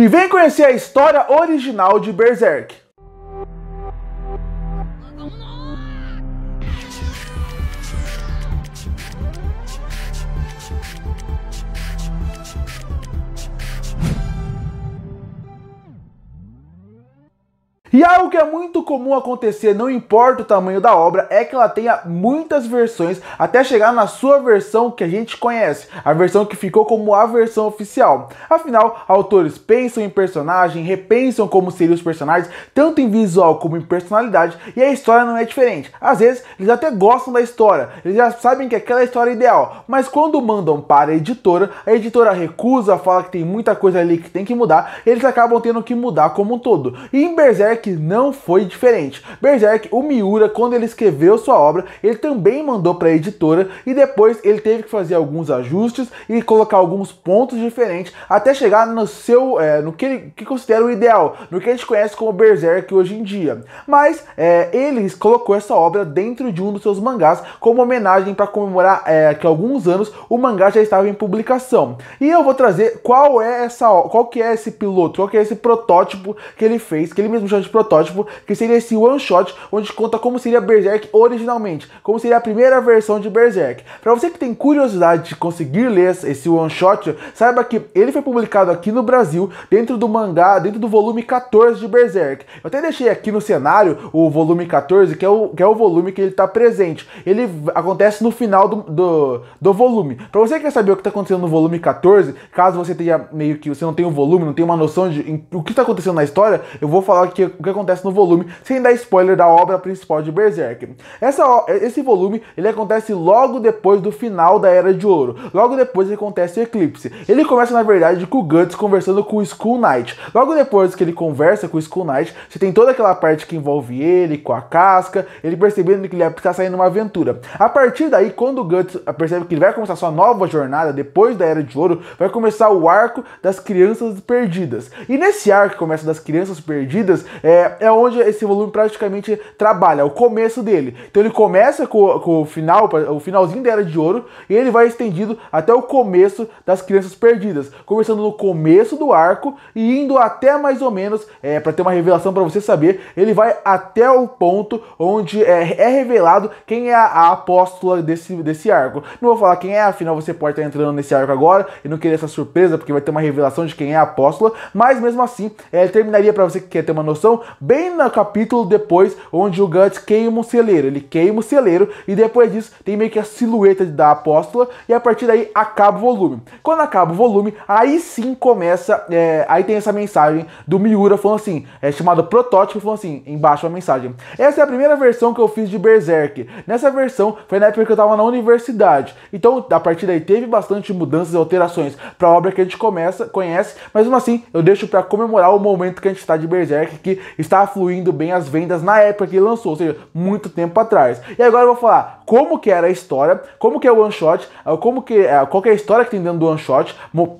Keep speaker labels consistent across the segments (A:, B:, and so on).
A: E vem conhecer a história original de Berserk. E algo que é muito comum acontecer, não importa o tamanho da obra, é que ela tenha muitas versões até chegar na sua versão que a gente conhece, a versão que ficou como a versão oficial. Afinal, autores pensam em personagem, repensam como seriam os personagens, tanto em visual como em personalidade, e a história não é diferente. Às vezes, eles até gostam da história, eles já sabem que aquela é a história ideal, mas quando mandam para a editora, a editora recusa, fala que tem muita coisa ali que tem que mudar, eles acabam tendo que mudar como um todo. E em Berserk Berserk não foi diferente. Berserk, o Miura, quando ele escreveu sua obra, ele também mandou para a editora e depois ele teve que fazer alguns ajustes e colocar alguns pontos diferentes até chegar no seu, é, no que ele que considera o ideal, no que a gente conhece como Berserk hoje em dia. Mas é, ele colocou essa obra dentro de um dos seus mangás como homenagem para comemorar é, que alguns anos o mangá já estava em publicação. E eu vou trazer qual é essa, qual que é esse piloto, qual que é esse protótipo que ele fez, que ele mesmo já protótipo, que seria esse one shot onde conta como seria Berserk originalmente, como seria a primeira versão de Berserk. Para você que tem curiosidade de conseguir ler esse one shot, saiba que ele foi publicado aqui no Brasil, dentro do mangá, dentro do volume 14 de Berserk. Eu até deixei aqui no cenário o volume 14, que é o, que é o volume que ele está presente. Ele acontece no final do, do, do volume. Para você que quer saber o que está acontecendo no volume 14, caso você tenha meio que você não tem o volume, não tem uma noção de em, o que está acontecendo na história, eu vou falar aqui o que acontece no volume, sem dar spoiler da obra principal de Berserk. Essa, esse volume ele acontece logo depois do final da Era de Ouro. Logo depois acontece o Eclipse. Ele começa, na verdade, com o Guts conversando com o Skull Knight. Logo depois que ele conversa com o Skull Knight, você tem toda aquela parte que envolve ele, com a casca, ele percebendo que ele é, está saindo uma aventura. A partir daí, quando o Guts percebe que ele vai começar sua nova jornada depois da Era de Ouro, vai começar o arco das crianças perdidas. E nesse arco que começa das crianças perdidas, é, é, é onde esse volume praticamente trabalha, é o começo dele. Então ele começa com, com o final, o finalzinho da Era de Ouro, e ele vai estendido até o começo das Crianças Perdidas, começando no começo do arco e indo até mais ou menos, é, para ter uma revelação para você saber, ele vai até o ponto onde é, é revelado quem é a, a, apóstola desse, desse arco. Não vou falar quem é, afinal você pode estar entrando nesse arco agora e não querer essa surpresa, porque vai ter uma revelação de quem é a apóstola, mas mesmo assim, é, terminaria para você que quer ter uma noção, bem no capítulo depois, onde o Guts queima o celeiro. Ele queima o celeiro e depois disso tem meio que a silhueta da apóstola e a partir daí acaba o volume. Quando acaba o volume, aí sim começa, é, aí tem essa mensagem do Miura falando assim, é chamada protótipo, falando assim, embaixo a mensagem. Essa é a primeira versão que eu fiz de Berserk. Nessa versão foi na época que eu tava na universidade. Então, a partir daí teve bastante mudanças e alterações para a obra que a gente começa, conhece, mas mesmo assim eu deixo para comemorar o momento que a gente está de Berserk, que estava fluindo bem as vendas na época que lançou, ou seja, muito tempo atrás. E agora eu vou falar, como que era a história, como que é o one shot, ah, como que, ah, qual que é a história que tem dentro do one shot,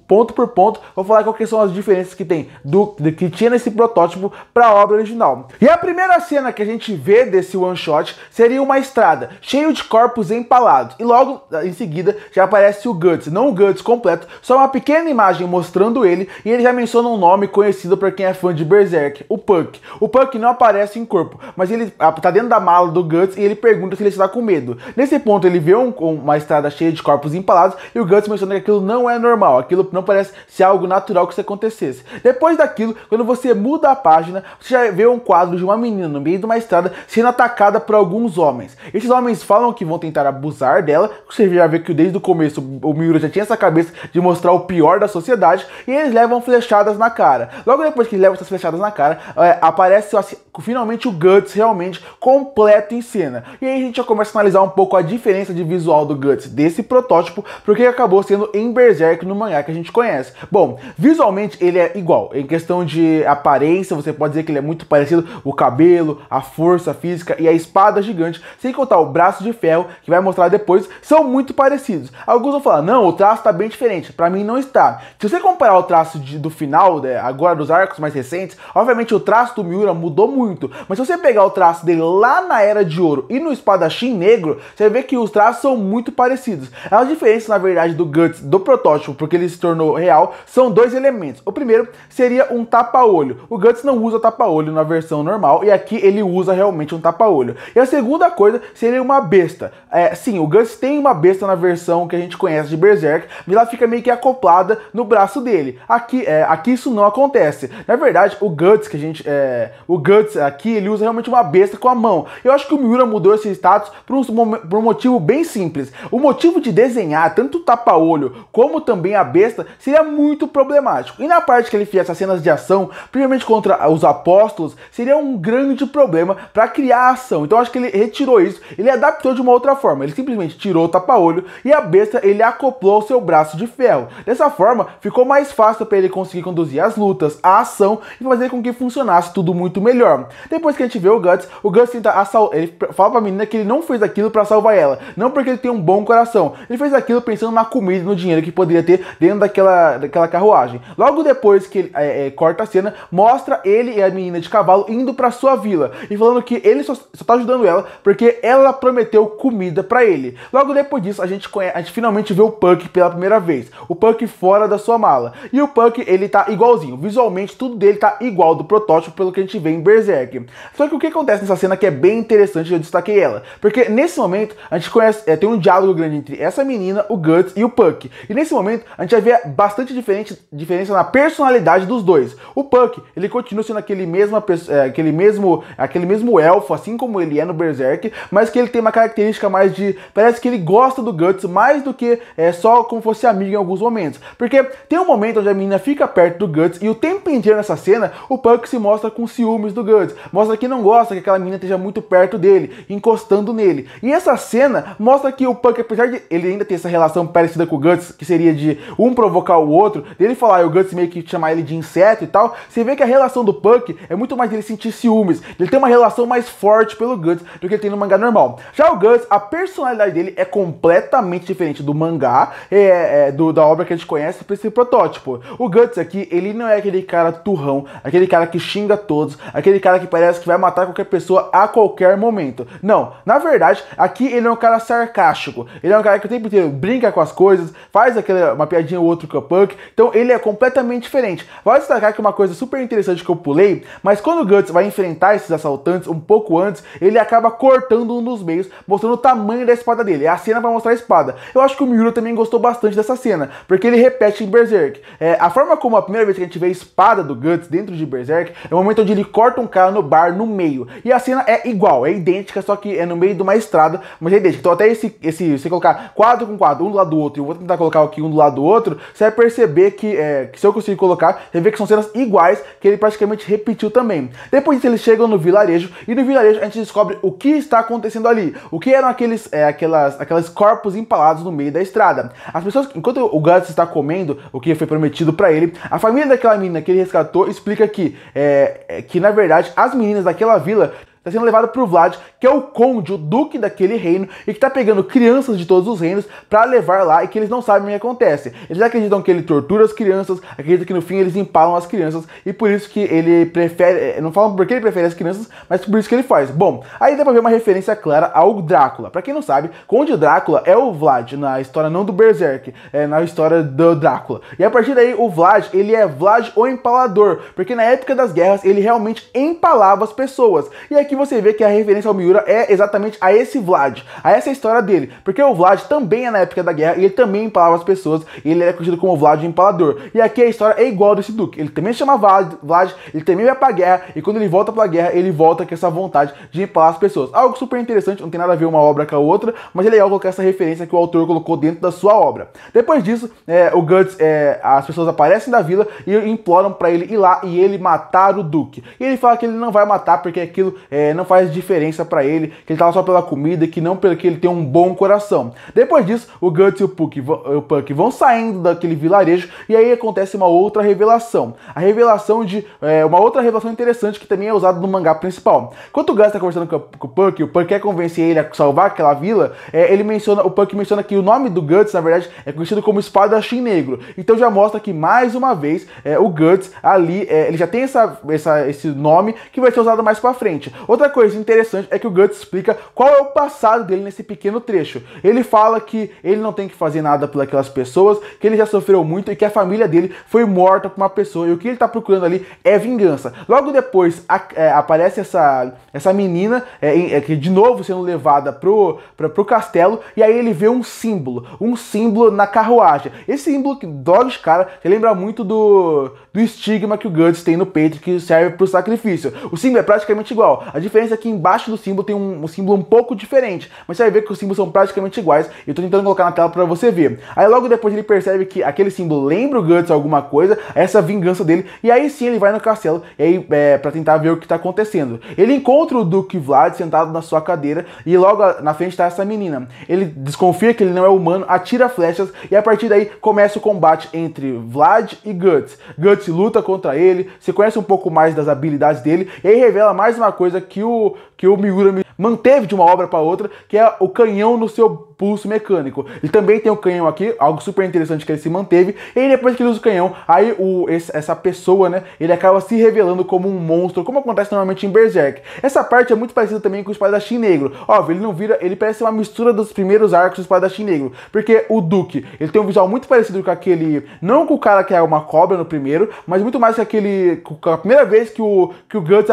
A: ponto por ponto, vou falar quais são as diferenças que tem do que tinha nesse protótipo para a obra original. E a primeira cena que a gente vê desse one shot seria uma estrada cheio de corpos empalados e logo ah, em seguida já aparece o Guts, não o Guts completo, só uma pequena imagem mostrando ele e ele já menciona um nome conhecido para quem é fã de Berserk, o Punk. O Punk não aparece em corpo, mas ele tá dentro da mala do Guts e ele pergunta se ele está com medo. Nesse ponto, ele vê um, uma estrada cheia de corpos empalados e o Guts menciona que aquilo não é normal, aquilo não parece ser algo natural que isso acontecesse. Depois daquilo, quando você muda a página, você já vê um quadro de uma menina no meio de uma estrada sendo atacada por alguns homens. Esses homens falam que vão tentar abusar dela, você já vê que desde o começo o Miura já tinha essa cabeça de mostrar o pior da sociedade, e eles levam flechadas na cara. Logo depois que levam essas flechadas na cara, é, aparece assim, finalmente o Guts realmente completo em cena. E aí a gente já começa a analisar um um pouco a diferença de visual do Guts desse protótipo pro que acabou sendo em Berserk no mangá que a gente conhece. Bom, visualmente ele é igual. Em questão de aparência, você pode dizer que ele é muito parecido. O cabelo, a força física e a espada gigante, sem contar o braço de ferro, que vai mostrar depois, são muito parecidos. Alguns vão falar, não, o traço tá bem diferente. Para mim não está. Se você comparar o traço de, do final, né, agora dos arcos mais recentes, obviamente o traço do Miura mudou muito. Mas se você pegar o traço dele lá na Era de Ouro e no Espadachim Negro, negro, você vê que os traços são muito parecidos. As diferenças, na verdade, do Guts do protótipo, porque ele se tornou real, são dois elementos. O primeiro seria um tapa-olho. O Guts não usa tapa-olho na versão normal, e aqui ele usa realmente um tapa-olho. E a segunda coisa seria uma besta. É, sim, o Guts tem uma besta na versão que a gente conhece de Berserk, mas ela fica meio que acoplada no braço dele. Aqui, é, aqui isso não acontece. Na verdade, o Guts que a gente. É, o Guts aqui, ele usa realmente uma besta com a mão. Eu acho que o Miura mudou esse status para um por um motivo bem simples. O motivo de desenhar tanto o tapa-olho como também a besta seria muito problemático. E na parte que ele fez as cenas de ação, primeiramente contra os apóstolos, seria um grande problema para criar a ação. Então acho que ele retirou isso, ele adaptou de uma outra forma. Ele simplesmente tirou o tapa-olho e a besta ele acoplou o seu braço de ferro. Dessa forma, ficou mais fácil para ele conseguir conduzir as lutas, a ação e fazer com que funcionasse tudo muito melhor. Depois que a gente vê o Guts, o Guts tenta assaltar, ele fala pra menina que ele não fez aquilo aquilo para salvar ela, não porque ele tem um bom coração. Ele fez aquilo pensando na comida e no dinheiro que poderia ter dentro daquela, daquela carruagem. Logo depois que ele é, é, corta a cena, mostra ele e a menina de cavalo indo para sua vila e falando que ele só, só tá ajudando ela porque ela prometeu comida para ele. Logo depois disso, a gente, conhece, a gente finalmente vê o Puck pela primeira vez. O Puck fora da sua mala. E o Puck, ele tá igualzinho. Visualmente, tudo dele tá igual do protótipo, pelo que a gente vê em Berserk. Só que o que acontece nessa cena que é bem interessante, eu destaquei ela. Porque nesse momento, a gente conhece, é, tem um diálogo grande entre essa menina, o Guts e o Puck. E nesse momento, a gente vai ver bastante diferente, diferença na personalidade dos dois. O Puck, ele continua sendo aquele mesmo, é, aquele mesmo, aquele mesmo elfo, assim como ele é no Berserk, mas que ele tem uma característica mais de. Parece que ele gosta do Guts mais do que é, só como fosse amigo em alguns momentos. Porque tem um momento onde a menina fica perto do Guts e o tempo inteiro nessa cena, o Puck se mostra com ciúmes do Guts. Mostra que não gosta que aquela menina esteja muito perto dele, encostando nele. E e essa cena mostra que o Punk, apesar de ele ainda ter essa relação parecida com o Guts, que seria de um provocar o outro, dele falar, e o Guts meio que chamar ele de inseto e tal, você vê que a relação do Punk é muito mais dele sentir ciúmes, ele tem uma relação mais forte pelo Guts do que ele tem no mangá normal. Já o Guts, a personalidade dele é completamente diferente do mangá, é, é, do, da obra que a gente conhece, pra esse protótipo. O Guts aqui, ele não é aquele cara turrão, aquele cara que xinga todos, aquele cara que parece que vai matar qualquer pessoa a qualquer momento. Não, na verdade, Aqui ele é um cara sarcástico. Ele é um cara que o tempo inteiro brinca com as coisas, faz aquela, uma piadinha ou outro com é o Punk. Então ele é completamente diferente. Vale destacar que uma coisa super interessante que eu pulei, mas quando o Guts vai enfrentar esses assaltantes um pouco antes, ele acaba cortando um dos meios, mostrando o tamanho da espada dele. É a cena para mostrar a espada. Eu acho que o Miura também gostou bastante dessa cena, porque ele repete em Berserk. É, a forma como a primeira vez que a gente vê a espada do Guts dentro de Berserk é o momento onde ele corta um cara no bar no meio. E a cena é igual, é idêntica, só que é no meio de uma estrada errado, mas aí deixa. Então até esse, esse você colocar quadro com quadro, um do lado do outro, e eu vou tentar colocar aqui um do lado do outro, você vai perceber que, é, que se eu conseguir colocar, você vê que são cenas iguais, que ele praticamente repetiu também. Depois disso, eles chegam no vilarejo, e no vilarejo a gente descobre o que está acontecendo ali. O que eram aqueles, é, aquelas, corpos empalados no meio da estrada. As pessoas, enquanto o Gus está comendo o que foi prometido para ele, a família daquela menina que ele resgatou explica que, é, é que na verdade, as meninas daquela vila está sendo levado para o Vlad, que é o conde, o duque daquele reino, e que está pegando crianças de todos os reinos para levar lá e que eles não sabem o que acontece. Eles acreditam que ele tortura as crianças, acreditam que no fim eles empalam as crianças, e por isso que ele prefere. Eh, não falam por que ele prefere as crianças, mas por isso que ele faz. Bom, aí dá pra ver uma referência clara ao Drácula. Para quem não sabe, Conde Drácula é o Vlad, na história não do Berserk, é na história do Drácula. E a partir daí, o Vlad, ele é Vlad o Empalador, porque na época das guerras ele realmente empalava as pessoas. E aqui você vê que a referência ao Miura é exatamente a esse Vlad, a essa história dele. Porque o Vlad também é na época da guerra e ele também empalava as pessoas e ele era conhecido como Vlad Empalador. E aqui a história é igual desse Duque. Ele também se chama Vlad, Vlad, ele também vai pra guerra e quando ele volta pra guerra, ele volta com essa vontade de empalar as pessoas. Algo super interessante, não tem nada a ver uma obra com a outra, mas é legal colocar essa referência que o autor colocou dentro da sua obra. Depois disso, é, o Guts, é, as pessoas aparecem da vila e imploram para ele ir lá e ele matar o Duque. E ele fala que ele não vai matar porque aquilo é é, não faz diferença para ele, que ele tava só pela comida, que não porque ele tem um bom coração. Depois disso, o Guts e o Puck, o Puck vão saindo daquele vilarejo e aí acontece uma outra revelação. A revelação de. É, uma outra revelação interessante que também é usada no mangá principal. Quando o Guts tá conversando com, com o Puck, o Puck quer convencer ele a salvar aquela vila, é, ele menciona, o Puck menciona que o nome do Guts, na verdade, é conhecido como espada Espadachim Negro. Então já mostra que mais uma vez é, o Guts ali, é, ele já tem essa, essa, esse nome que vai ser usado mais pra frente. Outra coisa interessante é que o Guts explica qual é o passado dele nesse pequeno trecho. Ele fala que ele não tem que fazer nada por aquelas pessoas, que ele já sofreu muito e que a família dele foi morta por uma pessoa e o que ele está procurando ali é vingança. Logo depois a, é, aparece essa, essa menina, é, é, que de novo sendo levada pro, pra, pro castelo, e aí ele vê um símbolo, um símbolo na carruagem. Esse símbolo que dói cara, lembra muito do, do estigma que o Guts tem no peito que serve pro sacrifício. O símbolo é praticamente igual. A a diferença é que embaixo do símbolo tem um, um símbolo um pouco diferente, mas você vai ver que os símbolos são praticamente iguais. Eu tô tentando colocar na tela para você ver. Aí logo depois ele percebe que aquele símbolo lembra o Guts alguma coisa, é essa vingança dele, e aí sim ele vai no castelo e aí é, para tentar ver o que tá acontecendo. Ele encontra o Duque Vlad sentado na sua cadeira e logo na frente tá essa menina. Ele desconfia que ele não é humano, atira flechas e a partir daí começa o combate entre Vlad e Guts. Guts luta contra ele, se conhece um pouco mais das habilidades dele e aí revela mais uma coisa que o, que o Miura manteve de uma obra para outra, que é o canhão no seu pulso mecânico. Ele também tem o canhão aqui, algo super interessante que ele se manteve. E depois que ele usa o canhão, aí o, esse, essa pessoa, né, ele acaba se revelando como um monstro, como acontece normalmente em Berserk. Essa parte é muito parecida também com o Espadachim Negro. Óbvio, ele não vira, ele parece uma mistura dos primeiros arcos do Espadachim Negro, porque o Duke, ele tem um visual muito parecido com aquele, não com o cara que é uma cobra no primeiro, mas muito mais com aquele, com a primeira vez que o, que o Guts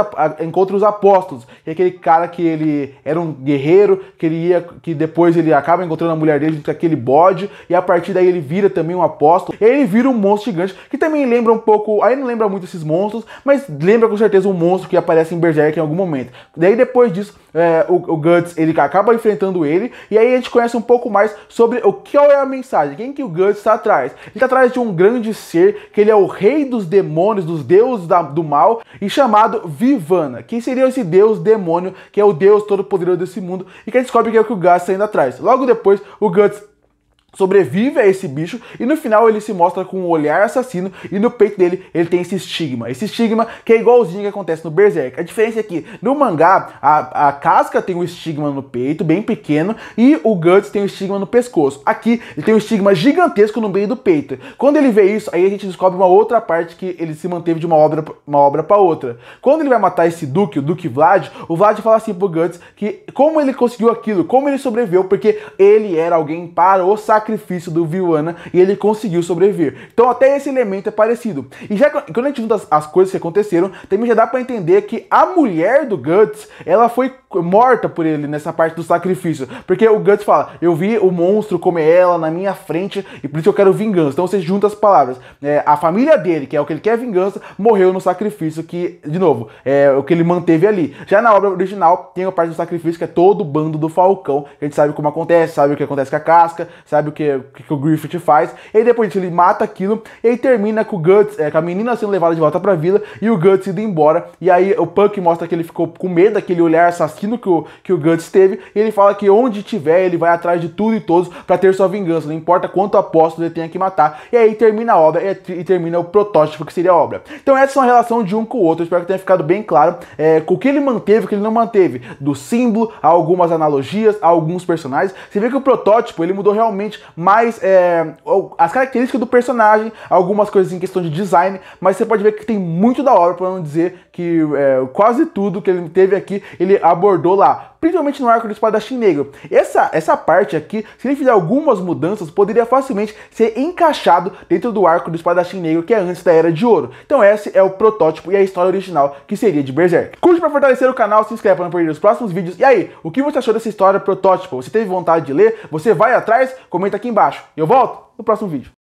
A: encontra os apóstolos, e é aquele cara que ele era um guerreiro, que ele ia, que depois ele acaba acaba encontrando a mulher dele com aquele bode, e a partir daí ele vira também um apóstolo, ele vira um monstro gigante, que também lembra um pouco, aí não lembra muito esses monstros, mas lembra com certeza um monstro que aparece em Berserk em algum momento. Daí depois disso, é, o, o, Guts ele acaba enfrentando ele, e aí a gente conhece um pouco mais sobre o que é a mensagem, quem que o Guts está atrás. Ele está atrás de um grande ser, que ele é o rei dos demônios, dos deuses da, do mal, e chamado Vivana, que seria esse deus demônio, que é o deus todo poderoso desse mundo, e que a descobre que é o que o Guts está indo atrás. Logo depois o Guts sobrevive a esse bicho e no final ele se mostra com um olhar assassino e no peito dele ele tem esse estigma. Esse estigma que é igualzinho que acontece no Berserk. A diferença é que no mangá a, a casca tem um estigma no peito, bem pequeno, e o Guts tem um estigma no pescoço. Aqui ele tem um estigma gigantesco no meio do peito. Quando ele vê isso, aí a gente descobre uma outra parte que ele se manteve de uma obra uma obra para outra. Quando ele vai matar esse Duque, o Duque Vlad, o Vlad fala assim pro Guts que como ele conseguiu aquilo, como ele sobreviveu, porque ele era alguém para o saco sacrifício do Viuana e ele conseguiu sobreviver. Então até esse elemento é parecido. E já quando a gente junta as, as coisas que aconteceram, também já dá para entender que a mulher do Guts, ela foi morta por ele nessa parte do sacrifício. Porque o Guts fala: Eu vi o monstro comer ela na minha frente e por isso eu quero vingança. Então você junta as palavras. É, a família dele, que é o que ele quer vingança, morreu no sacrifício, que, de novo, é o que ele manteve ali. Já na obra original, tem a parte do sacrifício, que é todo o bando do Falcão. A gente sabe como acontece, sabe o que acontece com a casca, sabe o que, que o Griffith faz. E depois disso, ele mata aquilo e termina com o Guts, é, com a menina sendo levada de volta pra vila e o Guts indo embora. E aí o Punk mostra que ele ficou com medo daquele olhar assassino assassino que o, que o Guts teve, e ele fala que onde tiver, ele vai atrás de tudo e todos para ter sua vingança, não importa quanto apóstolo ele tenha que matar. E aí termina a obra e, e, termina o protótipo que seria a obra. Então essa é uma relação de um com o outro, espero que tenha ficado bem claro é, com o que ele manteve e o que ele não manteve, do símbolo a algumas analogias, a alguns personagens. Você vê que o protótipo ele mudou realmente mais é, as características do personagem, algumas coisas em questão de design, mas você pode ver que tem muito da obra, para não dizer que é, quase tudo que ele teve aqui ele abordou abordou lá, principalmente no arco do espadachim negro. Essa, essa parte aqui, se ele fizer algumas mudanças, poderia facilmente ser encaixado dentro do arco do espadachim negro, que é antes da Era de Ouro. Então esse é o protótipo e a história original que seria de Berserk. Curte para fortalecer o canal, se inscreva para não perder os próximos vídeos. E aí, o que você achou dessa história protótipo? Você teve vontade de ler? Você vai atrás? Comenta aqui embaixo. Eu volto no próximo vídeo.